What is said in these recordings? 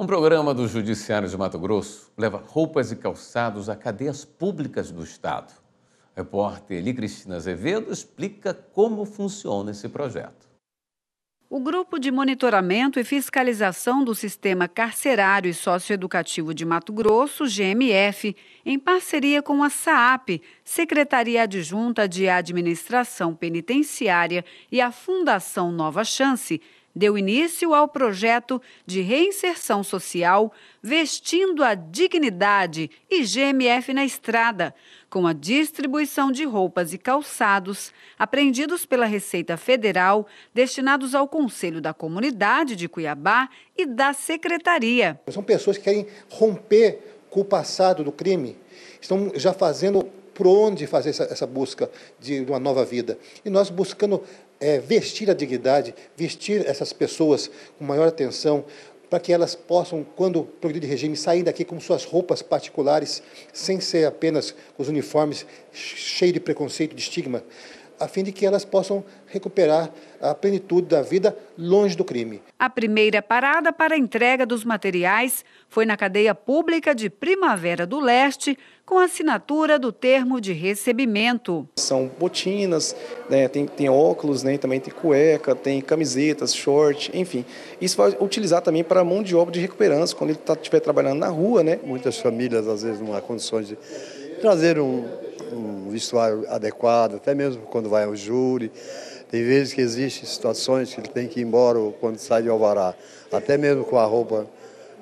Um programa do Judiciário de Mato Grosso leva roupas e calçados a cadeias públicas do Estado. A repórter Eli Cristina Azevedo explica como funciona esse projeto. O Grupo de Monitoramento e Fiscalização do Sistema Carcerário e Socioeducativo de Mato Grosso, GMF, em parceria com a SAAP, Secretaria Adjunta de Administração Penitenciária e a Fundação Nova Chance, deu início ao projeto de reinserção social Vestindo a Dignidade e GMF na Estrada, com a distribuição de roupas e calçados apreendidos pela Receita Federal, destinados ao Conselho da Comunidade de Cuiabá e da Secretaria. São pessoas que querem romper com o passado do crime, estão já fazendo por onde fazer essa, busca de uma nova vida. E nós buscando é, vestir a dignidade, vestir essas pessoas com maior atenção, para que elas possam, quando progredir de regime, sair daqui com suas roupas particulares, sem ser apenas os uniformes cheios de preconceito, de estigma a fim de que elas possam recuperar a plenitude da vida longe do crime. A primeira parada para a entrega dos materiais foi na cadeia pública de Primavera do Leste, com assinatura do termo de recebimento. São botinas, né, tem, tem, óculos, né, também tem cueca, tem camisetas, short, enfim. Isso vai utilizar também para mão de obra de recuperança, quando ele tá, estiver tá, trabalhando na rua. Né? Muitas famílias, às vezes, não há condições de trazer um um vestuário adequado, até mesmo quando vai ao júri. Tem vezes que existem situações que ele tem que ir embora quando sai de Alvará, até mesmo com a roupa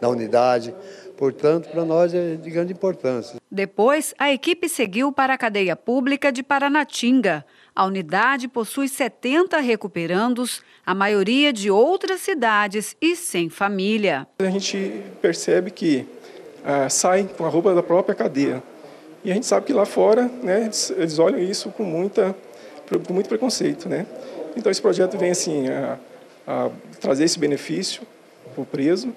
na unidade. Portanto, para nós é de grande importância. Depois, a equipe seguiu para a cadeia pública de Paranatinga. A unidade possui 70 recuperandos, a maioria de outras cidades e sem família. A gente percebe que ah, saem com a roupa da própria cadeia. E a gente sabe que lá fora, né, eles, eles olham isso com, muita, com muito preconceito, né? Então esse projeto vem assim a, a trazer esse benefício para o preso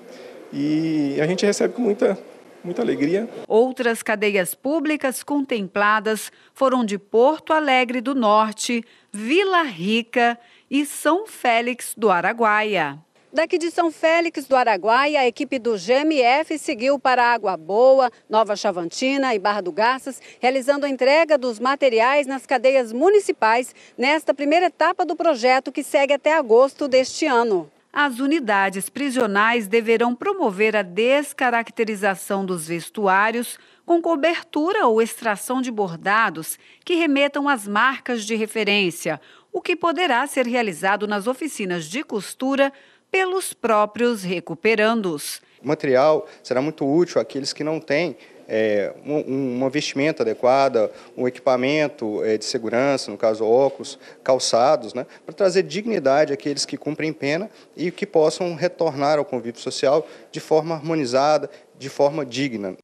e a gente recebe com muita muita alegria. Outras cadeias públicas contempladas foram de Porto Alegre do Norte, Vila Rica e São Félix do Araguaia. Daqui de São Félix do Araguaia, a equipe do GMF seguiu para Água Boa, Nova Chavantina e Barra do Garças, realizando a entrega dos materiais nas cadeias municipais nesta primeira etapa do projeto que segue até agosto deste ano. As unidades prisionais deverão promover a descaracterização dos vestuários com cobertura ou extração de bordados que remetam às marcas de referência, o que poderá ser realizado nas oficinas de costura pelos próprios recuperandos. O material será muito útil àqueles que não têm é, um, uma vestimenta adequada, um equipamento é, de segurança, no caso óculos, calçados, né, para trazer dignidade àqueles que cumprem pena e que possam retornar ao convívio social de forma harmonizada, de forma digna.